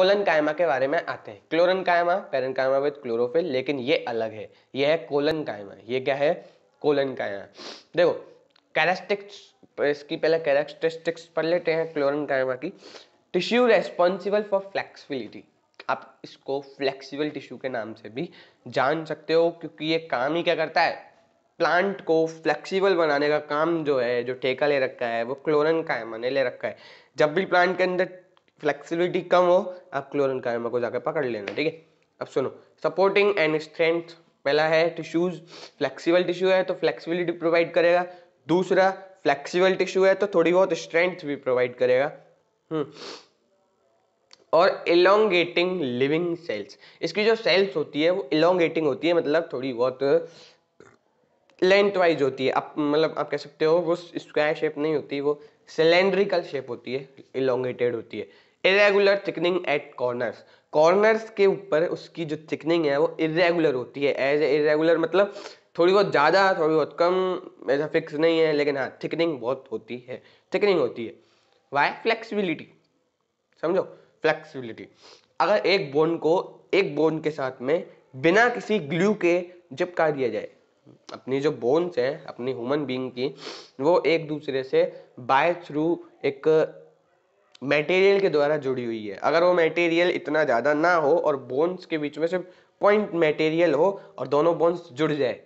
colon कायमा के बारे में आते हैं क्लोरन कायमा पेरन कायमा विद क्लोरोफिल लेकिन ये अलग है ये है कोलन कायमा ये क्या है कोलन कायमा देखो कैरेस्टिक्स इसकी पहले कैरेक्टरिस्टिक्स पढ़ लेते हैं क्लोरन कायमा की टिश्यू रेस्पॉन्सिबल फॉर फ्लेक्सिबिलिटी आप इसको फ्लेक्सिबल टिश्यू के नाम से भी जान सकते हो क्योंकि ये काम ही क्या करता है प्लांट को फ्लेक्सिबल बनाने का काम जो है जो ठेका ले रखा है वो क्लोरन कायमा ने ले रखा है जब भी प्लांट के अंदर फ्लेक्सिबिलिटी कम हो आप क्लोरन कायमा को जाकर पकड़ लेना ठीक है अब सुनो सपोर्टिंग एंड स्ट्रेंथ पहला है टिश्यूज फ्लेक्सिबल टिश्यू है तो फ्लेक्सिबिलिटी प्रोवाइड करेगा दूसरा फ्लेक्सिबल टिश्यू है तो थोड़ी बहुत स्ट्रेंथ भी प्रोवाइड करेगा हम्म और इलोंगेटिंग लिविंग सेल्स इसकी जो सेल्स होती है वो इलोंगेटिंग होती है मतलब थोड़ी बहुत लेंथ वाइज होती है आप मतलब आप कह सकते हो वो स्क्वायर शेप नहीं होती वो सिलेंड्रिकल शेप होती है इलोंगेटेड होती है irregular thickening at corners corners के ऊपर उसकी जो थिकनिंग है वो इरेगुलर होती है एज इरेगुलर मतलब थोड़ी बहुत ज़्यादा थोड़ी बहुत कम ऐसा फिक्स नहीं है लेकिन हाँ थिकनिंग बहुत होती है थिकनिंग होती है वाई फ्लेक्सिबिलिटी समझो फ्लेक्सिबिलिटी अगर एक बोन को एक बोन के साथ में बिना किसी ग्लू के चिपका दिया जाए अपनी जो बोन्स हैं अपनी ह्यूमन बींग की वो एक दूसरे से बाय थ्रू एक मटेरियल के द्वारा जुड़ी हुई है अगर वो मटेरियल इतना ज़्यादा ना हो और बोन्स के बीच में सिर्फ पॉइंट मटेरियल हो और दोनों बोन्स जुड़ जाए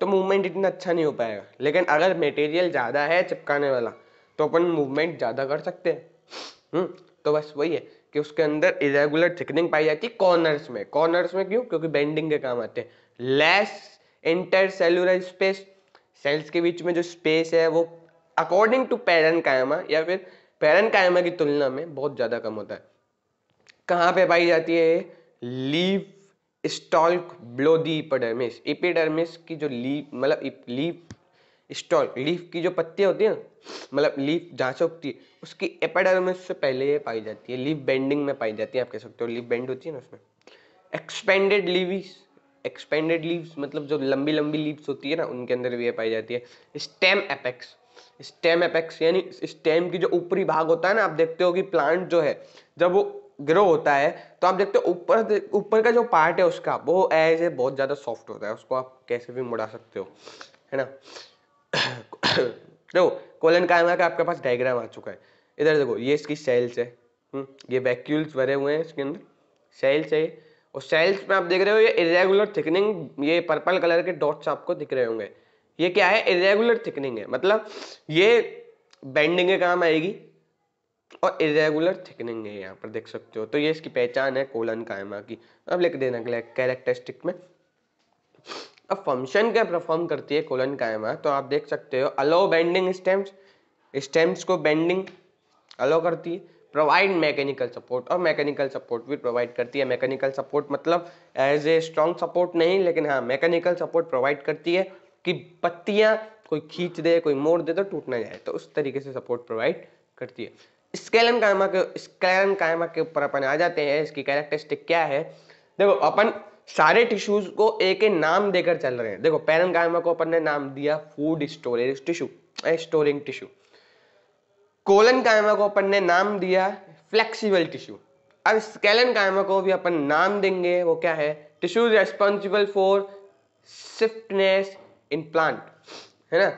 तो मूवमेंट इतना अच्छा नहीं हो पाएगा लेकिन अगर मटेरियल ज़्यादा है चिपकाने वाला तो अपन मूवमेंट ज़्यादा कर सकते हैं हम्म, तो बस वही है कि उसके अंदर इरेगुलर थिकनिंग पाई जाती है कॉर्नर्स में कॉर्नर्स में क्यों क्योंकि बेंडिंग के काम आते हैं less inter cellular space cells के बीच में जो स्पेस है वो अकॉर्डिंग टू पैरन कायमा या फिर पैरन कायमा की तुलना में बहुत ज़्यादा कम होता है कहाँ पे पाई जाती है लीफ स्टॉल्क ब्लोदी इपडर्मिस इपीडर्मिस की जो लीफ मतलब लीफ स्टॉल लीफ की जो पत्तियाँ होती हैं मतलब लीफ जहाँ से उगती है उसकी एपेडर्मिस से पहले ये पाई जाती है लीफ बेंडिंग में पाई जाती है आप कह सकते हो लीफ बेंड होती है ना उसमें एक्सपेंडेड लीवीस एक्सपेंडेड लीव्स मतलब जो लंबी लंबी लीव्स होती है ना उनके अंदर भी ये पाई जाती है स्टेम एपेक्स स्टेम एपेक्स यानी स्टेम की जो ऊपरी भाग होता है ना आप देखते हो कि प्लांट जो है जब वो ग्रो होता है तो आप देखते हो ऊपर ऊपर का जो पार्ट है उसका वो एज है बहुत ज़्यादा सॉफ्ट होता है उसको आप कैसे भी मुड़ा सकते हो है ना देखो कोलन कायमा का आपके पास डायग्राम आ चुका है इधर देखो ये इसकी सेल्स है हम्म, ये वैक्यूल्स भरे हुए हैं इसके अंदर सेल्स है और सेल्स में आप देख रहे हो ये इरेगुलर थिकनिंग ये पर्पल कलर के डॉट्स आपको दिख रहे होंगे ये क्या है इरेगुलर थिकनिंग है मतलब ये बेंडिंग के काम आएगी और इरेगुलर थिकनिंग है यहाँ पर देख सकते हो तो ये इसकी पहचान है कोलन कायमा की अब लिख देना अगले कैरेक्टरिस्टिक में अब फंक्शन क्या परफॉर्म करती है कोलन कायमा तो आप देख सकते हो अलो बेंडिंग स्टेम्स स्टेम्स को बेंडिंग अलो करती है प्रोवाइड मैकेनिकल सपोर्ट और मैकेनिकल सपोर्ट भी प्रोवाइड करती है मैकेनिकल सपोर्ट मतलब एज ए स्ट्रॉन्ग सपोर्ट नहीं लेकिन हाँ मैकेनिकल सपोर्ट प्रोवाइड करती है कि पत्तियां कोई खींच दे कोई मोड़ दे तो टूट ना जाए तो उस तरीके से सपोर्ट प्रोवाइड करती है स्केलन कायमा के स्केलन कायमा के ऊपर अपन आ जाते हैं इसकी कैरेक्टरिस्टिक क्या है देखो अपन सारे टिश्यूज को एक एक नाम देकर चल रहे हैं देखो पैरन कायमा को अपन ने नाम दिया food storage tissue storing tissue collenchyma को अपन ने नाम दिया फ्लेक्सिबल टिश्यू अब स्केलन कायमा को भी अपन नाम देंगे वो क्या है tissues responsible for swiftness in plant है ना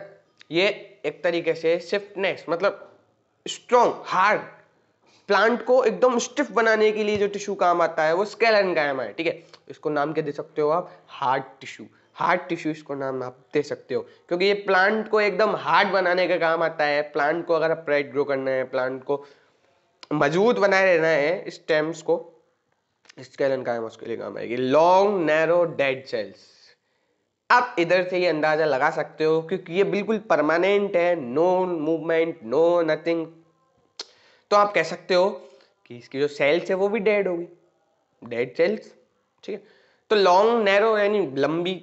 ये एक तरीके से स्विफ्टनेस मतलब स्ट्रॉन्ग हार्ड प्लांट को एकदम स्टिफ बनाने के लिए जो टिश्यू काम आता है वो स्केल गायम है ठीक है इसको नाम क्या दे सकते हो आप हार्ड टिश्यू हार्ड टिश्यू इसको नाम आप दे सकते हो क्योंकि ये प्लांट को एकदम हार्ड बनाने का काम आता है प्लांट को अगर अपराइट ग्रो करना है प्लांट को मजबूत बनाए रहना है स्टेम्स को स्केलन कायम उसके लिए काम आएगी लॉन्ग नैरो डेड सेल्स आप इधर से ये अंदाज़ा लगा सकते हो क्योंकि ये बिल्कुल परमानेंट है नो मूवमेंट नो नथिंग तो आप कह सकते हो कि इसकी जो सेल्स है वो भी डेड होगी डेड सेल्स ठीक है तो लॉन्ग नैरो यानी लंबी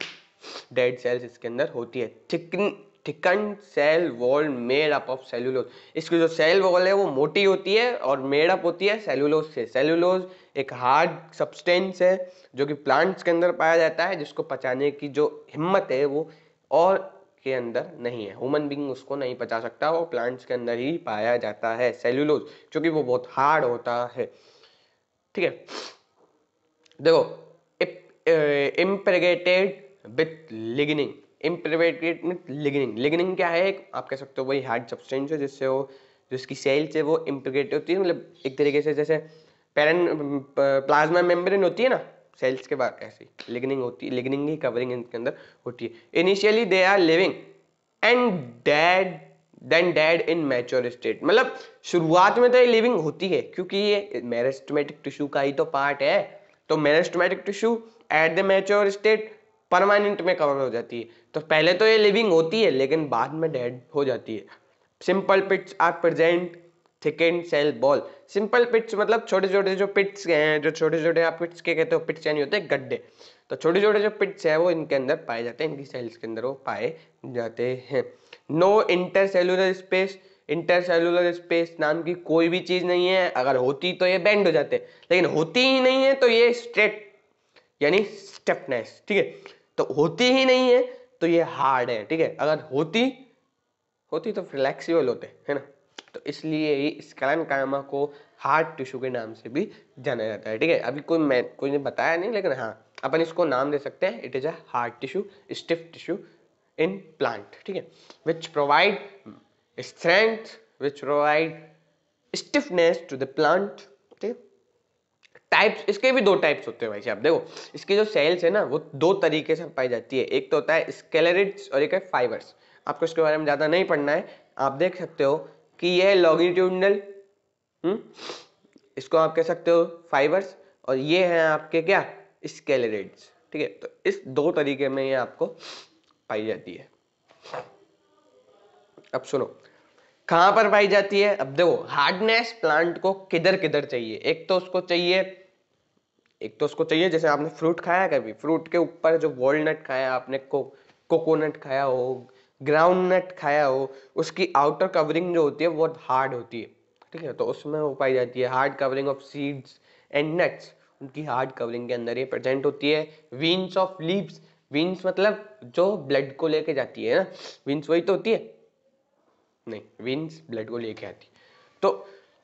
डेड सेल्स इसके अंदर होती है thicken thicken cell wall made up of cellulose इसकी जो सेल वॉल है वो मोटी होती है और मेड अप होती है सेलुलोज से सेलुलोज एक हार्ड सब्सटेंस है जो कि प्लांट्स के अंदर पाया जाता है जिसको पचाने की जो हिम्मत है वो और के अंदर नहीं है ह्यूमन बींग उसको नहीं पचा सकता वो प्लांट्स के अंदर ही पाया जाता है सेल्यूलोज क्योंकि वो बहुत हार्ड होता है ठीक है देखो इम्प्रेगेटेड विथ लिगनिंग इम्प्रेवेटेड में लिगनिंग लिगनिंग क्या है आप कह सकते हो वही हार्ड सब्सटेंस है जिससे वो जिसकी सेल्स है वो इम्प्रिगेट होती है मतलब एक तरीके से जैसे पेरन प्लाज्मा मेम्ब्रेन होती है ना सेल्स के बाद ऐसी लिगनिंग होती है लिगनिंग ही कवरिंग इनके अंदर होती है initially they are living and dead then dead in mature state मतलब शुरुआत में तो ये लिविंग होती है क्योंकि ये मेरेस्टोमेटिक टिश्यू का ही तो पार्ट है तो meristematic tissue at the mature state permanent में कवर हो जाती है तो पहले तो ये लिविंग होती है लेकिन बाद में डेड हो जाती है simple pits are present thickened cell wall simple pits मतलब छोटे छोटे जो पिट्स हैं जो छोटे छोटे आप पिट्स के कहते हो पिट्स यानी होते हैं गड्ढे तो छोटे छोटे जो पिट्स हैं वो इनके अंदर पाए जाते हैं इनकी सेल्स के अंदर वो पाए जाते हैं no inter cellular space intercellular space नाम की कोई भी चीज़ नहीं है अगर होती तो ये बैंड हो जाते लेकिन होती ही नहीं है तो ये स्ट्रेट यानी स्टेपनेस ठीक है तो होती ही नहीं है तो ये हार्ड है ठीक है अगर होती होती तो फ्लेक्सिबल होते है ना तो इसलिए ही स्कलन कामा को हार्ड टिश्यू के नाम से भी जाना जाता है ठीक है अभी कोई मैं कोई ने बताया नहीं लेकिन हाँ अपन इसको नाम दे सकते हैं it is a hard tissue stiff tissue in plant ठीक है which provide strength which provide stiffness to the plant types इसके भी दो टाइप्स होते हैं भाई साहब देखो इसकी जो सेल्स है ना वो दो तरीके से पाई जाती है एक तो होता है स्केलेरिट्स और एक है फाइबर्स आपको इसके बारे में ज़्यादा नहीं पढ़ना है आप देख सकते हो कि ये है लॉन्गिट्यूडनल हम्म, इसको आप कह सकते हो फाइबर्स और ये है आपके क्या स्केलेरिट्स ठीक है तो इस दो तरीके में ये आपको पाई जाती है अब सुनो कहाँ पर पाई जाती है अब देखो हार्डनेस प्लांट को किधर किधर चाहिए एक तो उसको चाहिए एक तो उसको चाहिए जैसे आपने फ्रूट खाया कभी फ्रूट के ऊपर जो वॉलनट खाया आपने को कोकोनट खाया हो ग्राउंड नट खाया हो उसकी आउटर कवरिंग जो होती है वो हार्ड होती है ठीक है तो उसमें वो पाई जाती है hard covering of seeds and nuts उनकी हार्ड कवरिंग के अंदर ये प्रेजेंट होती है वीन्स ऑफ लीव्स वीन्स मतलब जो ब्लड को लेके जाती है ना वीन्स वही तो होती है नहीं विन्स ब्लड को लेके आती तो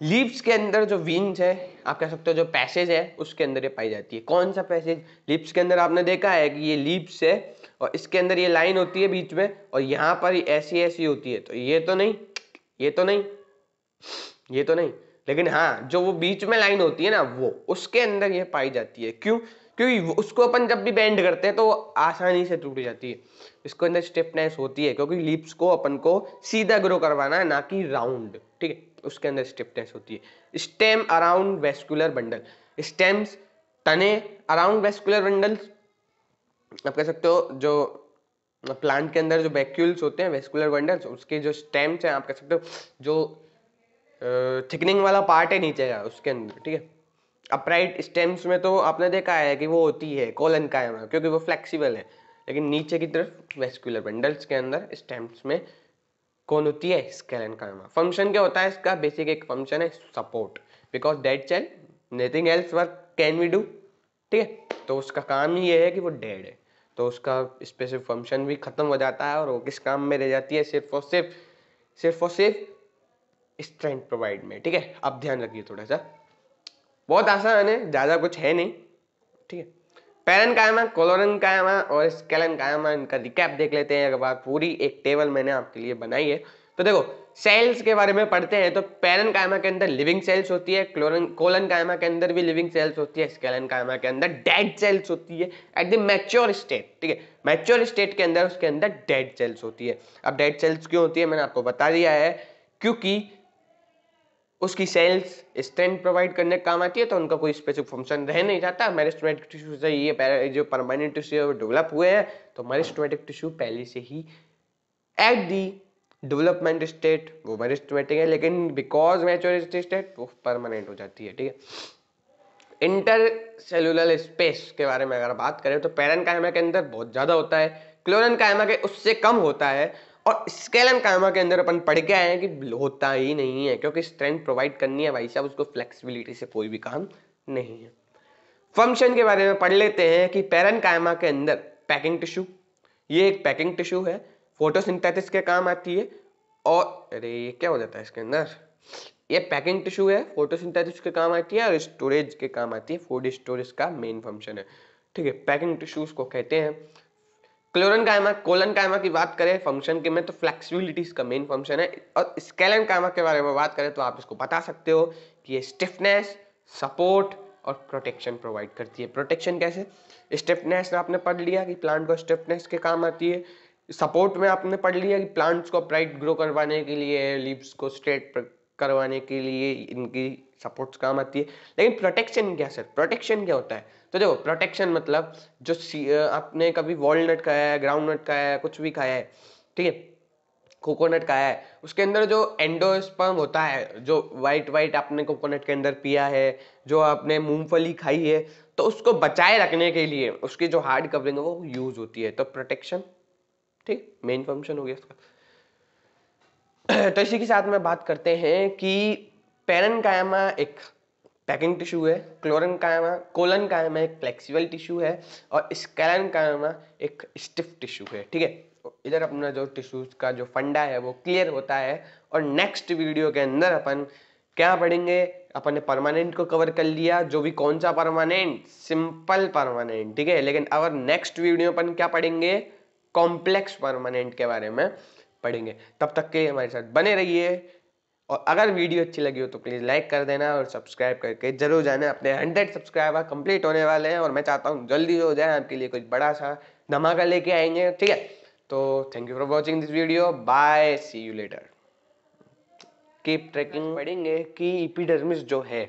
लिप्स के अंदर जो विन्स है आप कह सकते हो जो पैसेज है उसके अंदर ये पाई जाती है कौन सा पैसेज लिप्स के अंदर आपने देखा है कि ये लिप्स है और इसके अंदर ये लाइन होती है बीच में और यहाँ पर ऐसी ऐसी होती है तो ये तो नहीं ये तो नहीं ये तो नहीं लेकिन हाँ जो वो बीच में लाइन होती है ना वो उसके अंदर ये पाई जाती है क्यों क्योंकि उसको अपन जब भी बैंड करते हैं तो आसानी से टूट जाती है इसको अंदर स्टिफनेस होती है क्योंकि लीप्स को अपन को सीधा ग्रो करवाना है ना कि राउंड ठीक है उसके अंदर स्टिफनेस होती है stem around vascular bundle stems तने अराउंड वेस्कुलर बंडल आप कह सकते हो जो प्लांट के अंदर जो वैक्यूल्स होते हैं वेस्कुलर बंडल्स उसके जो स्टेम्स हैं आप कह सकते हो जो थिकनिंग वाला पार्ट है नीचे का उसके अंदर ठीक है अपराइट स्टेम्स में तो आपने देखा है कि वो होती है कॉलन कायम है क्योंकि वो फ्लेक्सिबल है लेकिन नीचे की तरफ वेस्कुलर बंडल्स के अंदर स्टेम्स में कौन होती है स्केलन कायमा फंक्शन क्या होता है इसका बेसिक एक फंक्शन है support because dead cell nothing else work can we do ठीक है तो उसका काम ही ये है कि वो डेड है तो उसका स्पेसिफिक फंक्शन भी खत्म हो जाता है और वो किस काम में रह जाती है सिर्फ और सिर्फ सिर्फ और सिर्फ स्ट्रेंथ प्रोवाइड में ठीक है आप ध्यान रखिए थोड़ा सा बहुत आसान है ज़्यादा कुछ है नहीं ठीक है पैरन कायमा कोलोरन कायमा और स्केलन कायमा इनका रिकैप देख लेते हैं अगर पूरी एक टेबल मैंने आपके लिए बनाई है तो देखो सेल्स के बारे में पढ़ते हैं तो पैरन कायमा के अंदर लिविंग सेल्स होती है क्लोरन कोलन कायमा के अंदर भी लिविंग सेल्स होती है स्केलन कायमा के अंदर डेड सेल्स होती है एट द मैच्योर स्टेट ठीक है मैच्योर स्टेट के अंदर उसके अंदर डेड सेल्स होती है अब डेड सेल्स क्यों होती है मैंने आपको बता दिया है क्योंकि उसकी सेल्स स्ट्रेंथ प्रोवाइड करने का काम आती है तो उनका कोई स्पेसिफिक फंक्शन रह नहीं जाता मेरिस्टोमेटिक टिश्यू से ये जो परमानेंट टिश्यू है वो डेवलप हुए हैं तो मेरिस्टोमेटिक टिश्यू पहले से ही एट दी डेवलपमेंट स्टेट वो मेरिस्टोमेटिक है लेकिन बिकॉज मैच्योरिटी स्टेट वो परमानेंट हो जाती है ठीक है इंटर सेलुलर स्पेस के बारे में अगर बात करें तो पैरन कायमा के अंदर बहुत ज़्यादा होता है क्लोरन कायमा के उससे कम होता है और स्केल एंड कामा के अंदर अपन पढ़ के आए हैं कि होता ही नहीं है क्योंकि स्ट्रेंथ प्रोवाइड करनी है भाई साहब उसको फ्लेक्सिबिलिटी से कोई भी काम नहीं है फंक्शन के बारे में पढ़ लेते हैं कि पैरन कायमा के अंदर पैकिंग टिश्यू ये एक पैकिंग टिश्यू है फोटोसिंथेसिस के काम आती है और अरे ये क्या हो जाता है इसके अंदर ये पैकिंग टिश्यू है फोटोसिंथेसिस के काम आती है और स्टोरेज के काम आती है फूड स्टोरेज का मेन फंक्शन है ठीक है पैकिंग टिश्यूज को कहते हैं क्लोरन कायमा कोलन कायमा की बात करें फंक्शन के में तो फ्लेक्सिबिलिटी इसका मेन फंक्शन है और स्केलन कायमा के बारे में बात करें तो आप इसको बता सकते हो कि ये स्टिफनेस सपोर्ट और प्रोटेक्शन प्रोवाइड करती है प्रोटेक्शन कैसे स्टिफनेस में आपने पढ़ लिया कि प्लांट को स्टिफनेस के काम आती है सपोर्ट में आपने पढ़ लिया कि प्लांट्स को ब्राइट ग्रो करवाने के लिए लीव्स को स्ट्रेट करवाने के लिए इनकी सपोर्ट्स काम आती है लेकिन प्रोटेक्शन क्या सर प्रोटेक्शन क्या होता है तो देखो प्रोटेक्शन मतलब जो आपने कभी वॉलनट खाया है ग्राउंड नट खाया है कुछ भी खाया है ठीक है कोकोनट खाया है उसके अंदर जो एंडोस्पर्म होता है जो वाइट वाइट आपने कोकोनट के अंदर पिया है जो आपने मूंगफली खाई है तो उसको बचाए रखने के लिए उसकी जो हार्ड कवरिंग है वो यूज होती है तो प्रोटेक्शन ठीक मेन फंक्शन हो गया इसका तो इसी के साथ में बात करते हैं कि पेरन एक पैकिंग टिश्यू है क्लोरन कायमा कोलन कायमा एक फ्लेक्सीबल टिश्यू है और स्कैलन कायमा एक स्टिफ टिश्यू है ठीक है इधर अपना जो टिश्यूज का जो फंडा है वो क्लियर होता है और नेक्स्ट वीडियो के अंदर अपन क्या पढ़ेंगे अपन ने परमानेंट को कवर कर लिया जो भी कौन सा परमानेंट सिंपल परमानेंट ठीक है लेकिन अगर नेक्स्ट वीडियो अपन क्या पढ़ेंगे कॉम्प्लेक्स परमानेंट के बारे में पढ़ेंगे तब तक के हमारे साथ बने रहिए और अगर वीडियो अच्छी लगी हो तो प्लीज़ लाइक कर देना और सब्सक्राइब करके जरूर जाना अपने हंड्रेड सब्सक्राइबर कंप्लीट होने वाले हैं और मैं चाहता हूँ जल्दी हो जाए आपके लिए कुछ बड़ा सा धमाका लेके आएंगे ठीक है तो thank you for watching this video bye see you later keep tracking पढ़ेंगे कि इपीडर्मिस जो है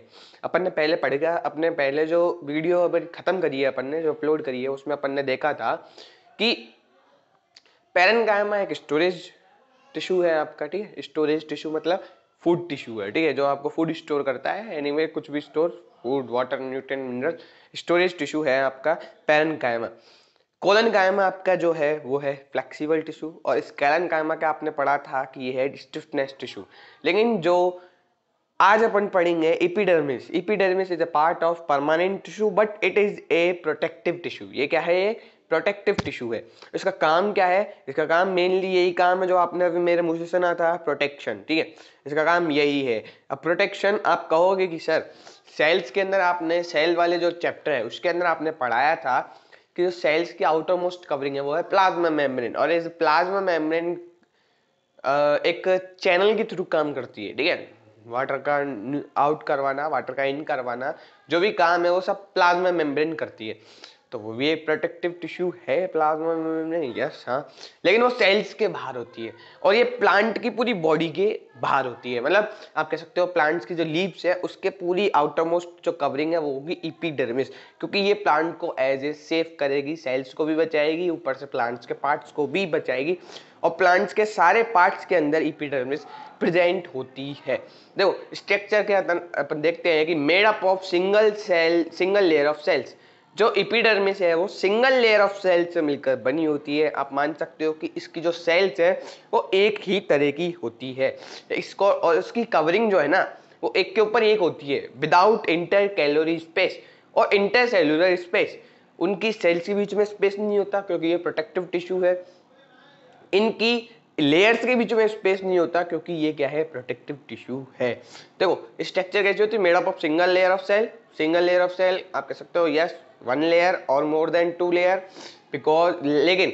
अपन ने पहले पढ़ गया अपने पहले जो वीडियो अभी ख़त्म करी है अपन ने जो अपलोड करी है उसमें अपन ने देखा था कि पेरन गायमा एक स्टोरेज टिश्यू है आपका ठीक है स्टोरेज टिश्यू मतलब फूड टिश्यू है ठीक है जो आपको फूड स्टोर करता है एनी anyway, कुछ भी store food water nutrient mineral storage tissue है आपका पैरन कायमा कोलन कायमा आपका जो है वो है फ्लेक्सिबल टिश्यू और स्कैलन कायमा का आपने पढ़ा था कि ये है स्टिफनेस टिश्यू लेकिन जो आज अपन पढ़ेंगे epidermis epidermis is a part of permanent tissue but it is a protective tissue ये क्या है ये प्रोटेक्टिव टिश्यू है इसका काम क्या है इसका काम मेनली यही काम है जो आपने अभी मेरे से सुना था प्रोटेक्शन ठीक है इसका काम यही है अब प्रोटेक्शन आप कहोगे कि सर सेल्स के अंदर आपने सेल वाले जो चैप्टर है उसके अंदर आपने पढ़ाया था कि जो सेल्स की आउटर मोस्ट कवरिंग है वो है प्लाज्मा मेम्ब्रेन और इस प्लाज्मा मेम्ब्रेन एक चैनल के थ्रू काम करती है ठीक है वाटर का आउट करवाना वाटर का इन करवाना जो भी काम है वो सब प्लाज्मा मेम्ब्रेन करती है तो वो भी एक प्रोटेक्टिव टिश्यू है प्लाज्मा में यस हाँ लेकिन वो सेल्स के बाहर होती है और ये प्लांट की पूरी बॉडी के बाहर होती है मतलब आप कह सकते हो प्लांट्स की जो लीव्स है उसके पूरी आउटरमोस्ट जो कवरिंग है वो होगी इपीडर्मिस क्योंकि ये प्लांट को एज ए सेफ करेगी सेल्स को भी बचाएगी ऊपर से प्लांट्स के पार्ट्स को भी बचाएगी और प्लांट्स के सारे पार्ट्स के अंदर इपीडर्मिस प्रेजेंट होती है देखो स्ट्रक्चर के अपन देखते हैं कि made up of single cell single layer of cells जो इपीडर्मिस है वो सिंगल लेयर ऑफ सेल्स से मिलकर बनी होती है आप मान सकते हो कि इसकी जो सेल्स है वो एक ही तरह की होती है इसको और इसकी कवरिंग जो है ना वो एक के ऊपर एक होती है विदाउट इंटर कैलोरी स्पेस और इंटर सेलुलर स्पेस उनकी सेल्स के बीच में स्पेस नहीं होता क्योंकि ये प्रोटेक्टिव टिश्यू है इनकी लेयर्स के बीच में स्पेस नहीं होता क्योंकि ये क्या है प्रोटेक्टिव टिश्यू है देखो स्ट्रक्चर कैसी होती है made up of single layer of cell single layer of cell आप कह सकते हो यस वन लेयर और more than two layer because लेकिन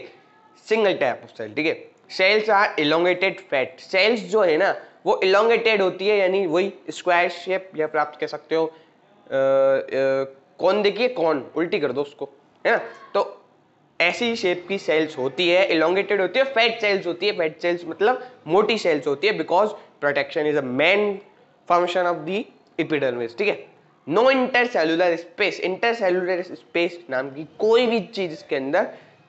सिंगल टाइप ऑफ सेल ठीक है cells are elongated fat cells जो है ना वो इलोंगेटेड होती है यानी वही स्क्वायर शेप या प्राप्त कह सकते हो कौन देखिए कौन उल्टी कर दो उसको है ना तो ऐसी शेप की सेल्स होती है इलोंगेटेड होती है फैट सेल्स होती है फैट सेल्स मतलब मोटी सेल्स होती है because protection is a main function of the epidermis ठीक है no intercellular space intercellular space नाम की कोई भी चीज इसके अंदर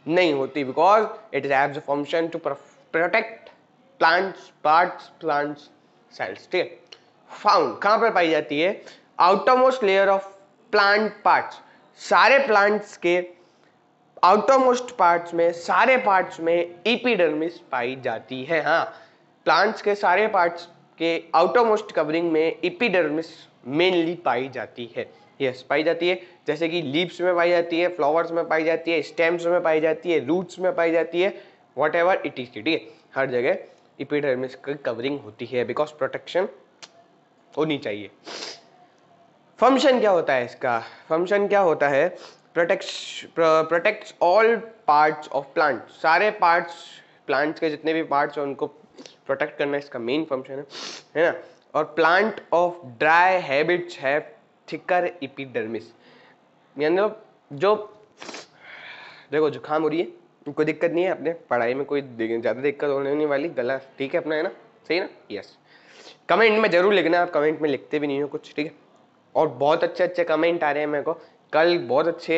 नहीं होती because it is have function to protect plants parts plants cells ठीक है फाउंड कहां पर पाई जाती है outermost layer of plant parts सारे प्लांट्स के आउटरमोस्ट पार्ट्स में सारे पार्ट्स में इपीडर्मिस पाई जाती है हाँ प्लांट्स के सारे पार्ट्स के मोस्ट कवरिंग में इपीडर्मिस मेनली पाई जाती है यस पाई जाती है जैसे कि लीव्स में पाई जाती है फ्लावर्स में पाई जाती है स्टेम्स में पाई जाती है रूट्स में पाई जाती है वॉट एवर इट इज ठीक है हर जगह इपीडर्मिस की कवरिंग होती है बिकॉज प्रोटेक्शन होनी चाहिए फंक्शन क्या होता है इसका फंक्शन क्या होता है protects protects all parts of plant सारे पार्ट्स प्लांट्स के जितने भी पार्ट्स हैं उनको प्रोटेक्ट करना इसका मेन फंक्शन है है ना और प्लांट ऑफ ड्राई हैबिट्स है थिकर इपिडर्मिस यानी मतलब जो देखो जुकाम हो रही है कोई दिक्कत नहीं है अपने पढ़ाई में कोई ज़्यादा दिक्कत होने नहीं वाली गला ठीक है अपना है ना सही ना यस कमेंट में ज़रूर लिखना आप कमेंट में लिखते भी नहीं हो कुछ ठीक है और बहुत अच्छे अच्छे कमेंट आ रहे हैं मेरे को कल बहुत अच्छे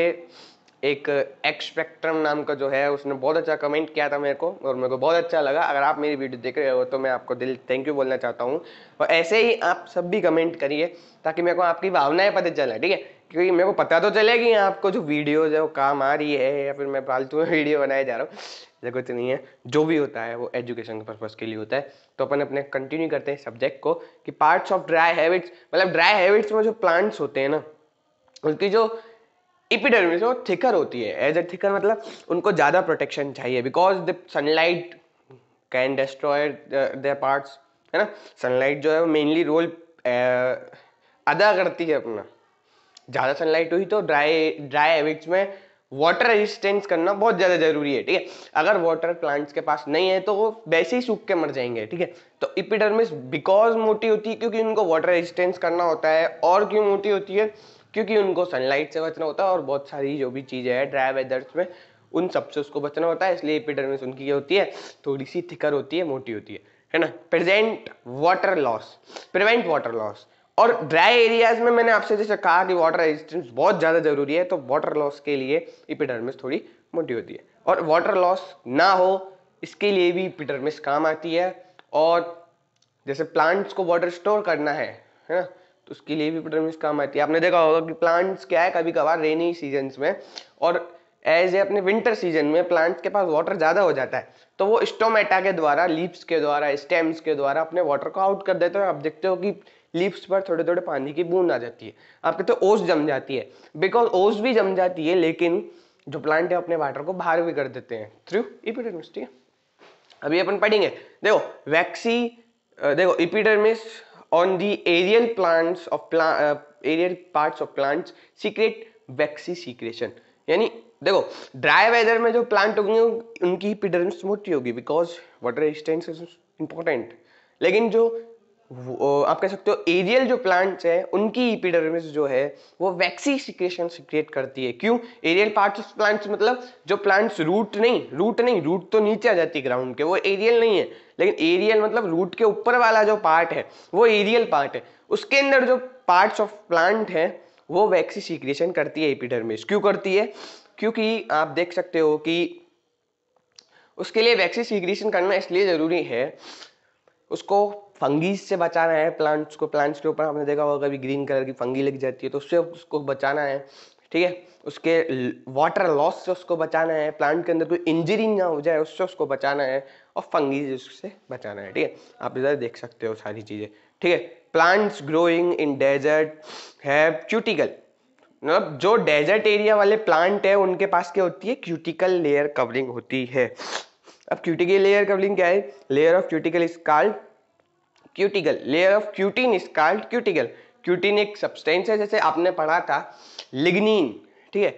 एक एक्सपेक्ट्रम नाम का जो है उसने बहुत अच्छा कमेंट किया था मेरे को और मेरे को बहुत अच्छा लगा अगर आप मेरी वीडियो देख रहे हो तो मैं आपको दिल थैंक यू बोलना चाहता हूँ और ऐसे ही आप सब भी कमेंट करिए ताकि मेरे को आपकी भावनाएं पता चले ठीक है क्योंकि मेरे को पता तो चलेगी आपको जो वीडियोज है वो काम आ रही है या फिर मैं फालतू में वीडियो बनाए जा रहा हूँ ऐसा कुछ नहीं है जो भी होता है वो एजुकेशन के पर्पज़ के लिए होता है तो अपन अपने कंटिन्यू करते हैं सब्जेक्ट को कि पार्ट्स ऑफ ड्राई हैबिट्स मतलब ड्राई हैबिट्स में जो प्लांट्स होते हैं ना उनकी जो इपिडर्मिस वो थिकर होती है एज ए थिकर मतलब उनको ज़्यादा प्रोटेक्शन चाहिए because the sunlight can destroy their parts है ना सनलाइट जो है वो मेनली रोल अदा करती है अपना ज़्यादा सनलाइट हुई तो ड्राई ड्राई एविक्स में वाटर रेजिस्टेंस करना बहुत ज़्यादा ज़रूरी है ठीक है अगर वाटर प्लांट्स के पास नहीं है तो वो वैसे ही सूख के मर जाएंगे ठीक है तो इपिडर्मिस बिकॉज मोटी होती है क्योंकि उनको वाटर रेजिस्टेंस करना होता है और क्यों मोटी होती है क्योंकि उनको सनलाइट से बचना होता है और बहुत सारी जो भी चीज़ें हैं ड्राई वेदर्स में उन सबसे उसको बचना होता है इसलिए एपिडर्मिस उनकी क्या होती है थोड़ी सी थिकर होती है मोटी होती है है ना present water loss prevent water loss और ड्राई एरियाज में मैंने आपसे जैसे कहा कि वाटर रेजिस्टेंस बहुत ज़्यादा जरूरी है तो वाटर लॉस के लिए इपिडर्मिस थोड़ी मोटी होती है और वाटर लॉस ना हो इसके लिए भी इपिडर्मिस काम आती है और जैसे प्लांट्स को वाटर स्टोर करना है है ना तो उसके लिए भी पटरमिक्स काम आती है आपने देखा होगा कि प्लांट्स क्या है कभी कभार रेनी सीजन में और एज ए अपने विंटर सीजन में प्लांट्स के पास वाटर ज़्यादा हो जाता है तो वो स्टोमेटा के द्वारा लीप्स के द्वारा स्टेम्स के द्वारा अपने वाटर को आउट कर देते हैं आप देखते हो कि लीप्स पर थोड़े थोड़े पानी की बूंद आ जाती है आप कहते हो तो ओस जम जाती है बिकॉज ओस भी जम जाती है लेकिन जो प्लांट है अपने वाटर को बाहर भी कर देते हैं थ्रू इपिडर्मिस ठीक है अभी अपन पढ़ेंगे देखो वैक्सी देखो epidermis on the aerial plants of plant uh, aerial parts of plants secret waxy secretion यानी देखो ड्राई वेदर में जो प्लांट होंगे उनकी एपिडर्म्स मोटी होगी because water resistance is important लेकिन जो आप कह सकते हो एरियल जो प्लांट्स हैं उनकी ईपीडर्मिस जो है वो वैक्सी सिक्रेशन सिक्रिएट करती है क्यों एरियल पार्ट ऑफ प्लांट्स मतलब जो प्लांट्स रूट नहीं रूट नहीं रूट तो नीचे आ जाती ग्राउंड के वो एरियल नहीं है लेकिन एरियल मतलब रूट के ऊपर वाला जो पार्ट है वो एरियल पार्ट है उसके अंदर जो पार्ट्स ऑफ प्लांट है वो वैक्सी सिक्रिएशन करती है एपिडर्मिस क्यों करती है क्योंकि आप देख सकते हो कि उसके लिए वैक्सी सिक्रिएशन करना इसलिए ज़रूरी है उसको फंगीज से बचाना है प्लांट्स को प्लांट्स के ऊपर हमने देखा होगा कभी ग्रीन कलर की फंगी लग जाती है तो उससे उसको बचाना है ठीक है उसके वाटर लॉस से उसको बचाना है प्लांट के अंदर कोई इंजरी ना हो जाए उससे उसको बचाना है और फंगीज उससे बचाना है ठीक है आप इधर देख सकते हो सारी चीज़ें ठीक है प्लांट्स ग्रोइंग इन डेजर्ट है क्यूटिकल मतलब जो डेजर्ट एरिया वाले प्लांट है उनके पास क्या होती है क्यूटिकल लेयर कवरिंग होती है अब क्यूटिकल लेयर कवरिंग क्या है layer of cuticle is called cuticle layer of cutin is called cuticle cutin एक सब्सटेंस है जैसे आपने पढ़ा था लिग्निन ठीक है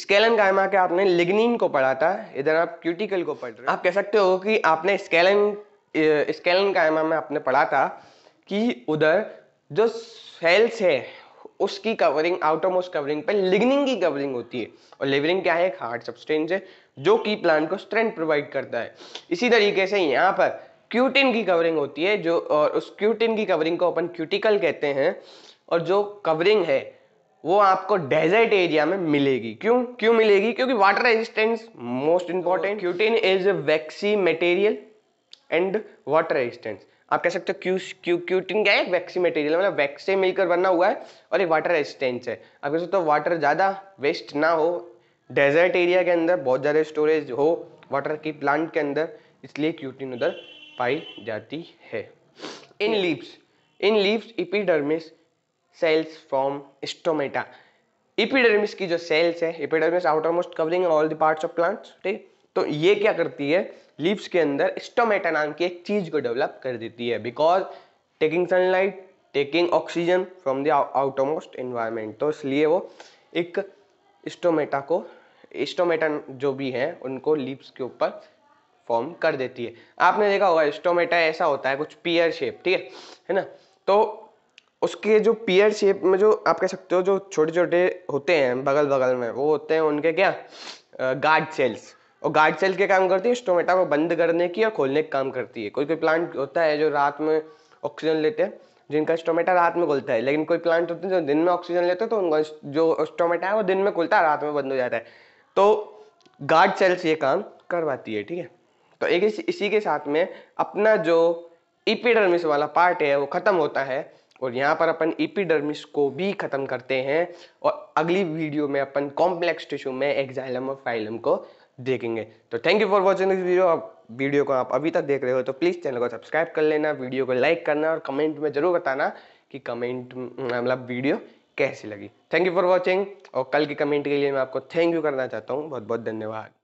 स्केलन कायमा के आपने लिग्निन को पढ़ा था इधर आप क्यूटिकल को पढ़ रहे हो आप कह सकते हो कि आपने स्केलन स्केलन कायमा में आपने पढ़ा था कि उधर जो सेल्स है उसकी कवरिंग आउटोमोस्ट कवरिंग पर लिग्निन की कवरिंग होती है और लिवरिंग क्या है एक हार्ड सब्सटेंस है जो कि प्लांट को स्ट्रेंथ प्रोवाइड करता है इसी तरीके से यहाँ पर क्यूटिन की कवरिंग होती है जो और उस क्यूटिन की कवरिंग को अपन क्यूटिकल कहते हैं और जो कवरिंग है वो आपको डेजर्ट एरिया में मिलेगी क्यों क्यों मिलेगी क्योंकि water resistance most important cutin is waxy material and water resistance आप कह सकते हो क्यू क्यू क्यूटिन क्या है वैक्सी मटेरियल मतलब वैक्स से मिलकर बना हुआ है और एक वाटर रेजिस्टेंस है आप कह सकते हो वाटर ज़्यादा वेस्ट ना हो डेजर्ट एरिया के अंदर बहुत ज़्यादा स्टोरेज हो वाटर की प्लांट के अंदर इसलिए क्यूटिन उधर पाई जाती है in leaves in leaves epidermis cells from stomata epidermis की जो सेल्स है epidermis outermost covering all the parts of plants ठीक तो ये क्या करती है लीव्स के अंदर स्टोमेटा नाम की एक चीज को डेवलप कर देती है because taking sunlight taking oxygen from the outermost environment तो इसलिए वो एक स्टोमेटा को स्टोमेटा जो भी है उनको लीव्स के ऊपर फॉर्म कर देती है आपने देखा होगा स्टोमेटा ऐसा होता है कुछ पियर शेप ठीक है है ना तो उसके जो पियर शेप में जो आप कह सकते हो जो छोटे छोटे होते हैं बगल बगल में वो होते हैं उनके क्या गार्ड सेल्स और गार्ड सेल्स के काम करती है स्टोमेटा को बंद करने की और खोलने का काम करती है कोई कोई प्लांट होता है जो रात में ऑक्सीजन लेते हैं जिनका स्टोमेटा रात में खुलता है लेकिन कोई प्लांट होते हैं जो दिन में ऑक्सीजन लेते हैं तो उनका जो स्टोमेटा है वो दिन में खुलता है रात में बंद हो जाता है तो गार्ड सेल्स ये काम करवाती है ठीक है तो एक इस, इसी के साथ में अपना जो इपीडर्मिस वाला पार्ट है वो ख़त्म होता है और यहाँ पर अपन इपीडर्मिस को भी ख़त्म करते हैं और अगली वीडियो में अपन कॉम्प्लेक्स टिश्यू में एक्जाइलम और फाइलम को देखेंगे तो thank you for watching this video आप वीडियो को आप अभी तक देख रहे हो तो प्लीज़ चैनल को सब्सक्राइब कर लेना वीडियो को लाइक करना और कमेंट में ज़रूर बताना कि कमेंट मतलब वीडियो कैसी लगी थैंक यू फॉर वॉचिंग और कल की कमेंट के लिए मैं आपको थैंक यू करना चाहता हूँ बहुत बहुत धन्यवाद